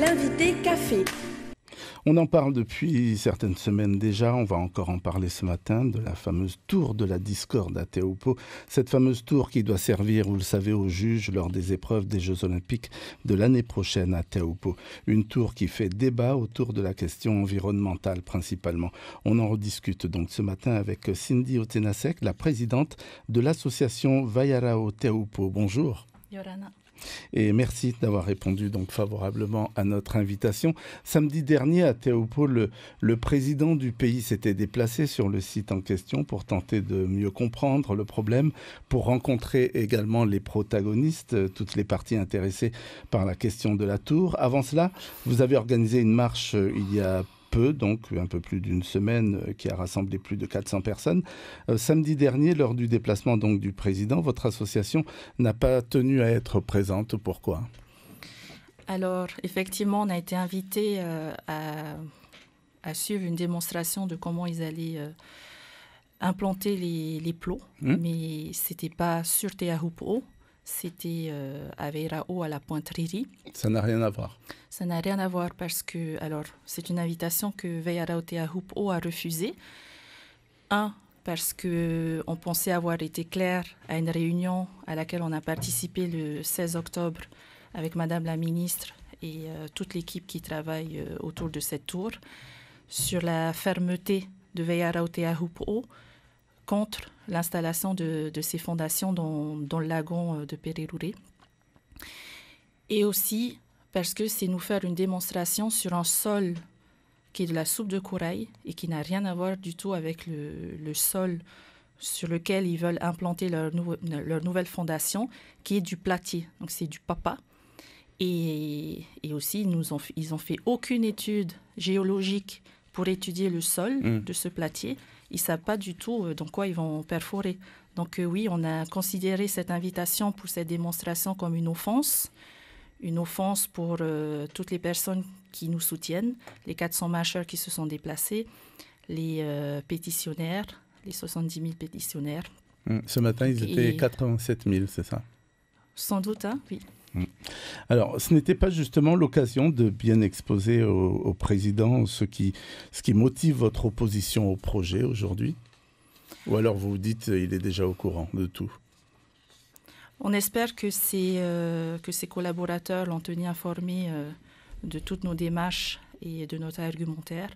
l'invité café. On en parle depuis certaines semaines déjà, on va encore en parler ce matin, de la fameuse tour de la discorde à Théopo. Cette fameuse tour qui doit servir, vous le savez, aux juges lors des épreuves des Jeux Olympiques de l'année prochaine à Théopo. Une tour qui fait débat autour de la question environnementale principalement. On en rediscute donc ce matin avec Cindy Otenasek, la présidente de l'association Vayarao Théopo. Bonjour. Et merci d'avoir répondu donc favorablement à notre invitation. Samedi dernier, à Théopole, le président du pays s'était déplacé sur le site en question pour tenter de mieux comprendre le problème, pour rencontrer également les protagonistes, euh, toutes les parties intéressées par la question de la tour. Avant cela, vous avez organisé une marche euh, il y a peu, donc un peu plus d'une semaine, euh, qui a rassemblé plus de 400 personnes. Euh, samedi dernier, lors du déplacement donc du président, votre association n'a pas tenu à être présente. Pourquoi Alors, effectivement, on a été invité euh, à, suivre une démonstration de comment ils allaient implanter les, plots, mmh. mais c'était pas sur Teahupo. C'était à euh, Veirao, à la Pointe-Riri. Ça n'a rien à voir. Ça n'a rien à voir parce que, alors, c'est une invitation que Veirao Teahupo a refusée. Un, parce qu'on pensait avoir été clair à une réunion à laquelle on a participé le 16 octobre avec Madame la ministre et euh, toute l'équipe qui travaille euh, autour de cette tour sur la fermeté de Veirao Teahupo contre l'installation de, ces fondations dans, le lagon euh, de Pére-Rouré. Et aussi parce que c'est nous faire une démonstration sur un sol qui est de la soupe de corail et qui n'a rien à voir du tout avec le, sol sur lequel ils veulent implanter leur, nouvelle fondation, qui est du platier. Donc c'est du papa. Et, aussi, ils n'ont ont, ont fait aucune étude géologique pour étudier le sol mm. de ce platier ils ne savent pas du tout euh, dans quoi ils vont perforer. Donc euh, oui, on a considéré cette invitation pour cette démonstration comme une offense, une offense pour euh, toutes les personnes qui nous soutiennent, les 400 marcheurs qui se sont déplacés, les pétitionnaires, les 70 000 pétitionnaires. Hum, ce matin, ils étaient 87 000, c'est ça Sans doute, hein, oui. Mm. Alors, ce n'était pas justement l'occasion de bien exposer au, président ce qui, ce qui motive votre opposition au projet aujourd'hui Ou alors vous vous dites, il est déjà au courant de tout On espère que ses, euh, que ses collaborateurs l'ont tenu informé euh, de toutes nos démarches et de notre argumentaire.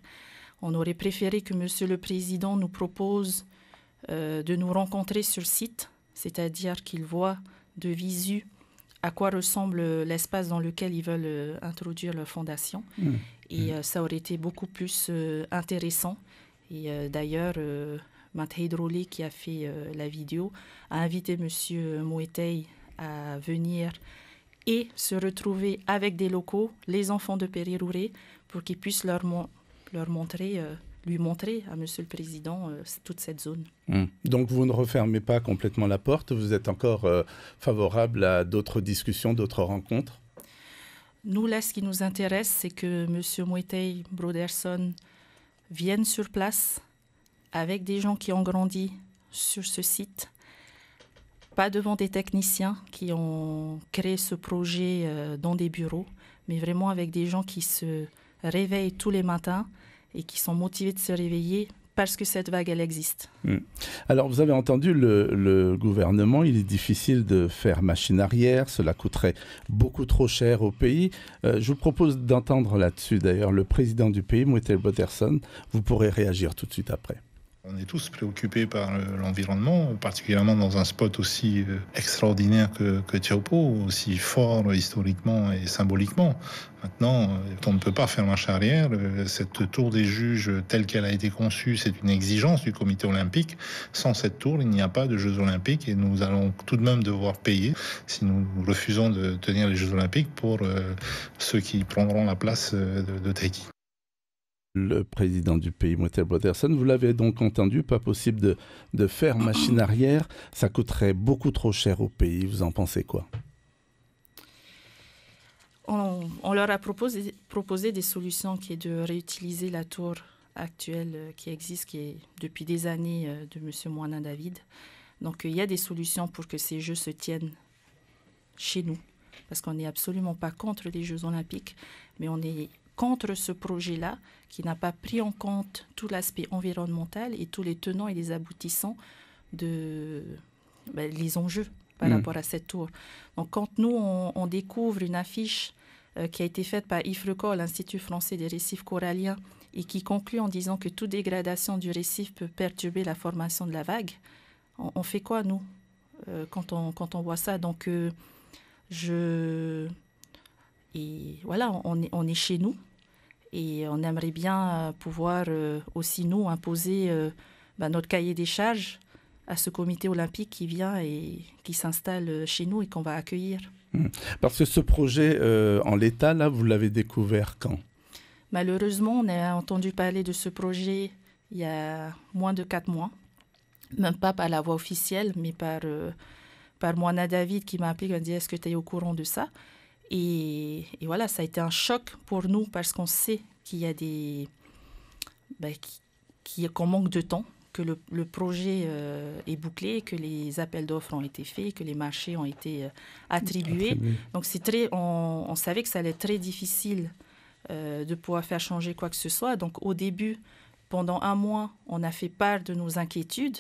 On aurait préféré que Monsieur le Président nous propose euh, de nous rencontrer sur site, c'est-à-dire qu'il voit de visu à quoi ressemble euh, l'espace dans lequel ils veulent euh, introduire leur fondation. Mmh. Et mmh. Euh, ça aurait été beaucoup plus intéressant. Et d'ailleurs, Matt Heydroli, qui a fait la vidéo, a invité M. Moetei à venir et se retrouver avec des locaux, les enfants de Périrouré, pour qu'ils puissent leur, leur montrer lui montrer à Monsieur le Président euh, toute cette zone. Hmm. Donc vous ne refermez pas complètement la porte, vous êtes encore euh, favorable à d'autres discussions, d'autres rencontres Nous, là, ce qui nous intéresse, c'est que Monsieur Moitey Broderson vienne sur place avec des gens qui ont grandi sur ce site, pas devant des techniciens qui ont créé ce projet euh, dans des bureaux, mais vraiment avec des gens qui se réveillent tous les matins et qui sont motivés de se réveiller parce que cette vague, elle existe. Hmm. Alors, vous avez entendu le, gouvernement, il est difficile de faire machine arrière, cela coûterait beaucoup trop cher au pays. Euh, je vous propose d'entendre là-dessus, d'ailleurs, le président du pays, Mouetel Botterson. Vous pourrez réagir tout de suite après. On est tous préoccupés par l'environnement, particulièrement dans un spot aussi euh, extraordinaire que, que aussi fort historiquement et symboliquement. Maintenant, euh, on ne peut pas faire marche arrière. Euh, cette tour des juges telle qu'elle a été conçue, c'est une exigence du comité olympique. Sans cette tour, il n'y a pas de Jeux olympiques et nous allons tout de même devoir payer si nous refusons de tenir les Jeux olympiques pour ceux qui prendront la place de, de le président du pays, Motel Brotherson, Vous l'avez donc entendu, pas possible de, faire machine arrière. Ça coûterait beaucoup trop cher au pays. Vous en pensez quoi on, leur a proposé, des solutions qui est de réutiliser la tour actuelle euh, qui existe, qui est depuis des années euh, de M. Moana David. Donc euh, il y a des solutions pour que ces Jeux se tiennent chez nous, parce qu'on n'est absolument pas contre les Jeux olympiques, mais on est contre ce projet-là, qui n'a pas pris en compte tout l'aspect environnemental et tous les tenants et les aboutissants de ben, les enjeux par mm. rapport à cette tour. Donc quand nous, on, découvre une affiche euh, qui a été faite par IFRECO, l'Institut français des récifs coralliens, et qui conclut en disant que toute dégradation du récif peut perturber la formation de la vague, on, fait quoi, nous, euh, quand, on, quand on voit ça Donc, euh, je et voilà, on est, chez nous et on aimerait bien euh, pouvoir euh, aussi nous imposer euh, bah, notre cahier des charges à ce comité olympique qui vient et qui s'installe chez nous et qu'on va accueillir. Hmm. Parce que ce projet en l'état, là, vous l'avez découvert quand Malheureusement, on a entendu parler de ce projet il y a moins de quatre mois, même pas par la voie officielle, mais par, par Moana David qui m'a appelé et m'a dit Est-ce que tu es au courant de ça et, voilà, ça a été un choc pour nous parce qu'on sait qu'il y a des. Ben, qu'on manque de temps, que le, projet euh, est bouclé, que les appels d'offres ont été faits, que les marchés ont été euh, attribués. Donc on, savait que ça allait être très difficile euh, de pouvoir faire changer quoi que ce soit. Donc au début, pendant un mois, on a fait part de nos inquiétudes.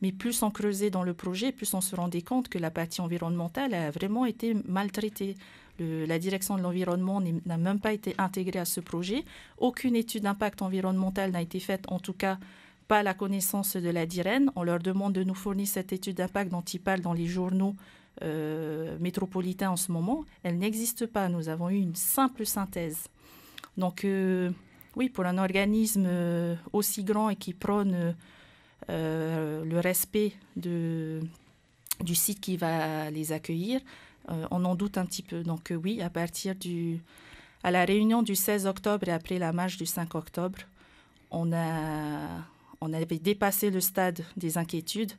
Mais plus on creusait dans le projet, plus on se rendait compte que la partie environnementale a vraiment été maltraitée la direction de l'environnement n'a même pas été intégrée à ce projet. Aucune étude d'impact environnemental n'a été faite, en tout cas pas à la connaissance de la DIREN. On leur demande de nous fournir cette étude d'impact dont ils parlent dans les journaux euh, métropolitains en ce moment. Elle n'existe pas. Nous avons eu une simple synthèse. Donc euh, oui, pour un organisme euh, aussi grand et qui prône le respect du site qui va les accueillir, euh, on en doute un petit peu. Donc euh, oui, à partir du... À la réunion du 16 octobre et après la marche du 5 octobre, on, a, on avait dépassé le stade des inquiétudes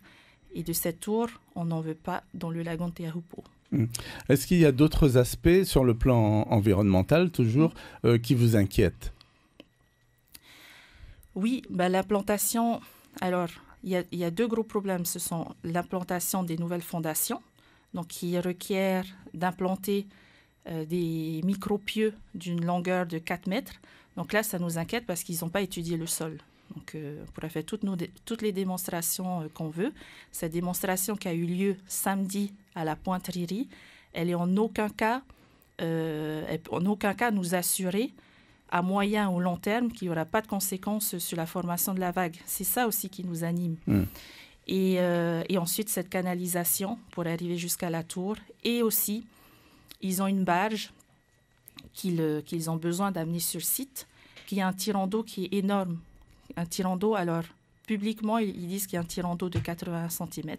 et de cette tour, on n'en veut pas dans le lagon de hmm. Est-ce qu'il y a d'autres aspects sur le plan environnemental, toujours, hmm. euh, qui vous inquiètent Oui, bah, l'implantation. Alors, il y, a deux gros problèmes. Ce sont l'implantation des nouvelles fondations donc qui requiert d'implanter euh, des micropieux d'une longueur de 4 mètres. Donc là, ça nous inquiète parce qu'ils n'ont pas étudié le sol. Donc euh, on pourrait faire toutes, toutes les démonstrations euh, qu'on veut. Cette démonstration qui a eu lieu samedi à la Pointe Riri, elle est en aucun cas, en aucun cas nous assurer à moyen ou long terme qu'il n'y aura pas de conséquences sur la formation de la vague. C'est ça aussi qui nous anime. Hmm. Euh, et, ensuite cette canalisation pour arriver jusqu'à la tour. Et aussi, ils ont une barge qu'ils euh, ont besoin d'amener sur site, qui a un tirant d'eau qui est énorme. Un tirant d'eau, alors publiquement, ils, disent qu'il y a un tirant d'eau de 80 cm.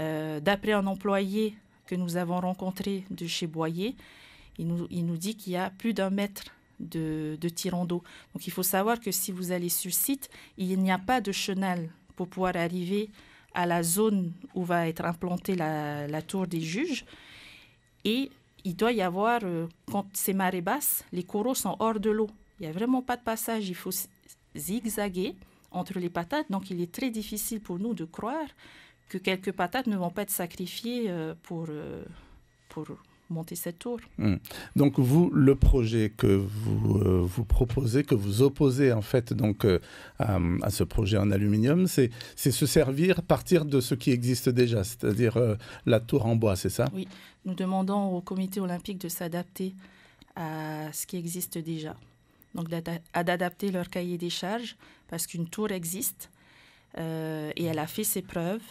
Euh, d'après un employé que nous avons rencontré de chez Boyer, il nous, il nous dit qu'il y a plus d'un mètre de, de tirant d'eau. Donc il faut savoir que si vous allez sur site, il n'y a pas de chenal pour pouvoir arriver à la zone où va être implantée la, tour des juges. Et il doit y avoir, euh, quand c'est marée basse, les coraux sont hors de l'eau. Il n'y a vraiment pas de passage. Il faut zigzaguer entre les patates. Donc il est très difficile pour nous de croire que quelques patates ne vont pas être sacrifiées euh, pour, euh, pour monter cette tour. Hmm. Donc vous, le projet que vous, euh, vous proposez, que vous opposez en fait donc euh, à, ce projet en aluminium, c'est se servir, partir de ce qui existe déjà, c'est-à-dire euh, la tour en bois, c'est ça Oui, nous demandons au comité olympique de s'adapter à ce qui existe déjà. Donc d'adapter leur cahier des charges parce qu'une tour existe et elle a fait ses preuves.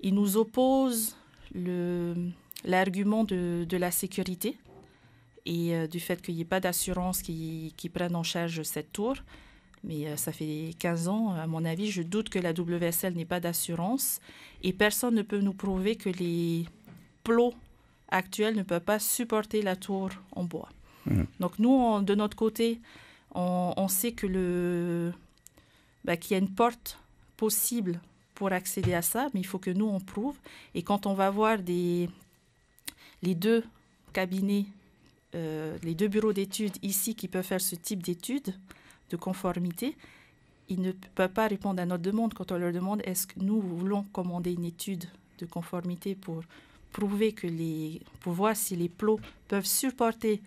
Ils nous opposent le, l'argument de, la sécurité et euh, du fait qu'il n'y ait pas d'assurance qui, prenne en charge cette tour. Mais euh, ça fait 15 ans, à mon avis, je doute que la WSL n'ait pas d'assurance et personne ne peut nous prouver que les plots actuels ne peuvent pas supporter la tour en bois. Mmh. Donc nous, de notre côté, on, sait que le bah, qu'il y a une porte possible pour accéder à ça, mais il faut que nous, on prouve. Et quand on va voir des, les deux cabinets, euh, les deux bureaux d'études ici qui peuvent faire ce type d'études de conformité, ils ne peuvent pas répondre à notre demande quand on leur demande est-ce que nous voulons commander une étude de conformité pour prouver que les, pour voir si les plots peuvent supporter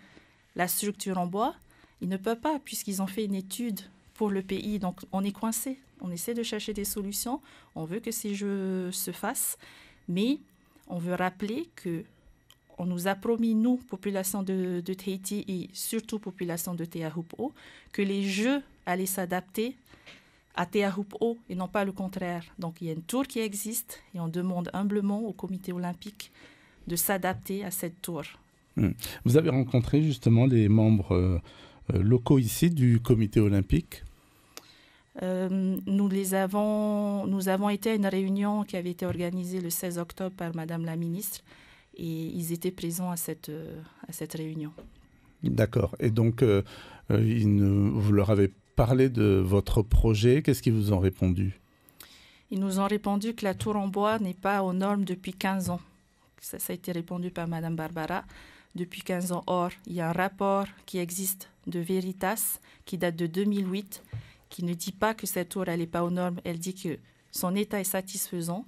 la structure en bois. Ils ne peuvent pas puisqu'ils ont fait une étude pour le pays. Donc on est coincé. On essaie de chercher des solutions. On veut que ces jeux se fassent, mais on veut rappeler que on nous a promis, nous, population de, Tahiti et surtout population de Teahupo, que les jeux allaient s'adapter à Teahupo et non pas le contraire. Donc il y a une tour qui existe et on demande humblement au comité olympique de s'adapter à cette tour. Hmm. Vous avez rencontré justement les membres euh, euh, locaux ici du comité olympique euh, nous, les avons, nous avons été à une réunion qui avait été organisée le 16 octobre par Madame la ministre et ils étaient présents à cette, euh, à cette réunion. D'accord. Et donc, euh, euh, vous leur avez parlé de votre projet. Qu'est-ce qu'ils vous ont répondu Ils nous ont répondu que la tour en bois n'est pas aux normes depuis 15 ans. Ça, a été répondu par Madame Barbara. Depuis 15 ans, or, il y a un rapport qui existe de Veritas qui date de 2008 qui ne dit pas que cette tour n'est pas aux normes. Elle dit que son état est satisfaisant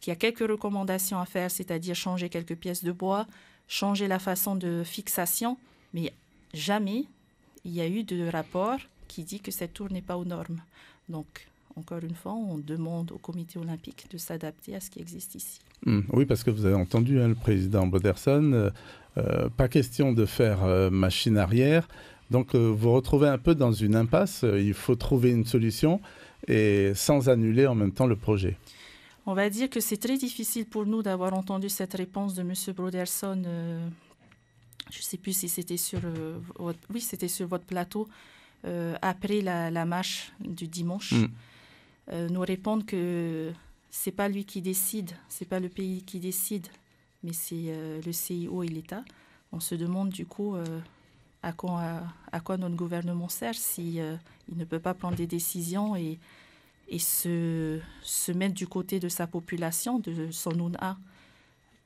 qu'il y a quelques recommandations à faire, c'est-à-dire changer quelques pièces de bois, changer la façon de fixation, mais jamais il y a eu de rapport qui dit que cette tour n'est pas aux normes. Donc, encore une fois, on demande au comité olympique de s'adapter à ce qui existe ici. Hmm. oui, parce que vous avez entendu hein, le président Boderson, euh, euh, pas question de faire euh, machine arrière. Donc vous vous retrouvez un peu dans une impasse, il faut trouver une solution et sans annuler en même temps le projet. On va dire que c'est très difficile pour nous d'avoir entendu cette réponse de M. Broderson. Euh, je ne sais plus si c'était sur, euh, votre, oui, c'était sur votre plateau euh, après la, marche du dimanche. Mm. nous répondre que c'est pas lui qui décide, c'est pas le pays qui décide, mais c'est le CIO et l'État. On se demande du coup à quoi, à, notre gouvernement sert s'il ne peut pas prendre des décisions et et se, se mettre du côté de sa population, de son Ouna,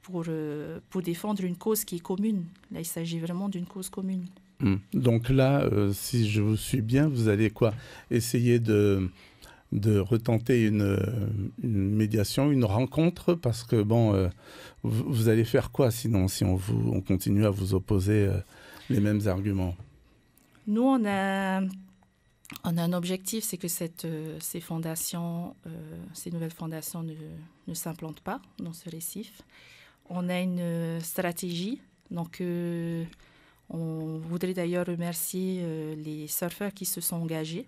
pour, euh, pour défendre une cause qui est commune. Là, il s'agit vraiment d'une cause commune. Hmm. Donc là, euh, si je vous suis bien, vous allez quoi Essayer de, de retenter une, médiation, une rencontre, parce que bon, euh, vous, vous, allez faire quoi sinon si on, vous, on continue à vous opposer les mêmes arguments Nous, on a on a un objectif, c'est que cette, euh, ces fondations, euh, ces nouvelles fondations ne, s'implantent pas dans ce récif. On a une euh, stratégie, donc on voudrait d'ailleurs remercier les surfeurs qui se sont engagés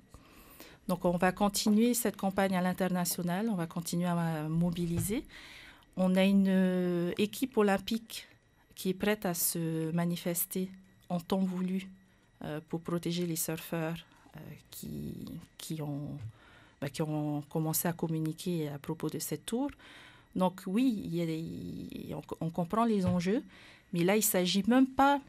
donc on va continuer cette campagne à l'international, on va continuer à mobiliser. On a une équipe olympique qui est prête à se manifester en temps voulu pour protéger les surfeurs euh, qui, qui, ont, bah, qui ont commencé à communiquer à propos de cette tour. Donc oui, il on, comprend les enjeux, mais là, il ne s'agit même pas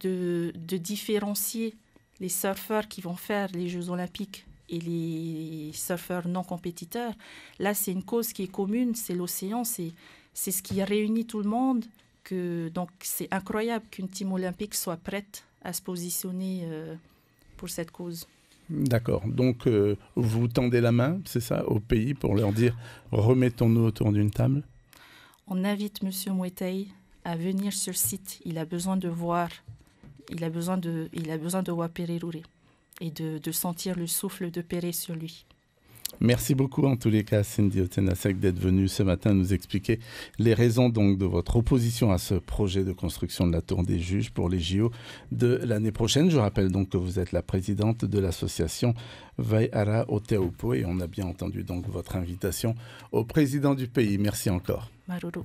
de, de, différencier les surfeurs qui vont faire les Jeux olympiques et les surfeurs non compétiteurs. Là, c'est une cause qui est commune, c'est l'océan, c'est ce qui réunit tout le monde. Que, donc c'est incroyable qu'une team olympique soit prête à se positionner euh, pour cette cause. D'accord. Donc, euh, vous tendez la main, c'est ça, au pays pour leur dire remettons-nous autour d'une table On invite M. Mouetei à venir sur site. Il a besoin de voir, il a besoin de, il a besoin de voir et de, sentir le souffle de Péré sur lui. Merci beaucoup en tous les cas Cindy Otenasek d'être venue ce matin nous expliquer les raisons donc de votre opposition à ce projet de construction de la Tour des Juges pour les JO de l'année prochaine. Je rappelle donc que vous êtes la présidente de l'association Vaihara Oteopo et on a bien entendu donc votre invitation au président du pays. Merci encore. Maruru.